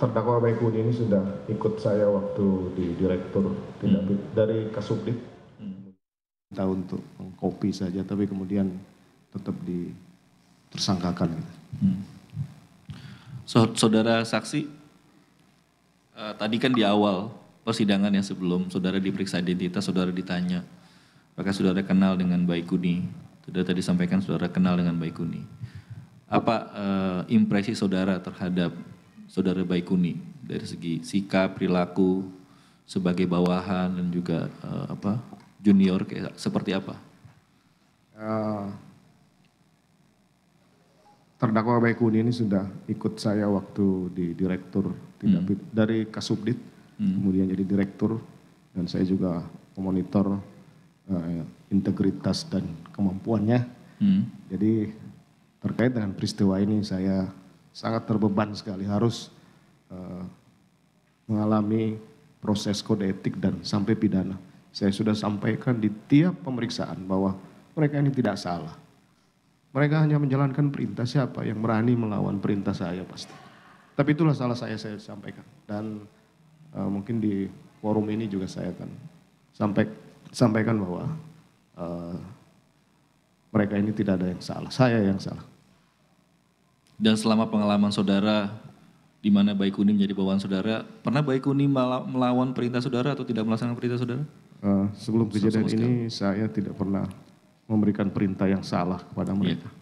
terdakwa Baikuni ini sudah ikut saya waktu di direktur tidak hmm. dari Kasubdit. Hmm. untuk mengkopi saja, tapi kemudian tetap ditersangkakan. Gitu. Hmm. So, saudara saksi, uh, tadi kan di awal persidangan yang sebelum saudara diperiksa identitas, saudara ditanya apakah saudara kenal dengan Baikuni. Sudah tadi sampaikan saudara kenal dengan Baikuni. Apa uh, impresi saudara terhadap saudara Baikuni dari segi sikap, perilaku sebagai bawahan dan juga uh, apa junior kayak seperti apa? Uh, terdakwa Baikuni ini sudah ikut saya waktu di direktur tidak hmm. dari Kasubdit hmm. kemudian jadi direktur dan saya juga memonitor uh, integritas dan kemampuannya. Hmm. Jadi terkait dengan peristiwa ini saya sangat terbeban sekali harus uh, mengalami proses kode etik dan sampai pidana. Saya sudah sampaikan di tiap pemeriksaan bahwa mereka ini tidak salah. Mereka hanya menjalankan perintah siapa yang berani melawan perintah saya pasti. Tapi itulah salah saya saya sampaikan dan uh, mungkin di forum ini juga saya akan sampai sampaikan bahwa uh, mereka ini tidak ada yang salah, saya yang salah. Dan selama pengalaman saudara di mana Baikuni menjadi bawaan saudara, pernah Baikuni melawan perintah saudara atau tidak melaksanakan perintah saudara? Uh, sebelum kejadian ini saya tidak pernah memberikan perintah yang salah kepada iya. mereka. Yeah.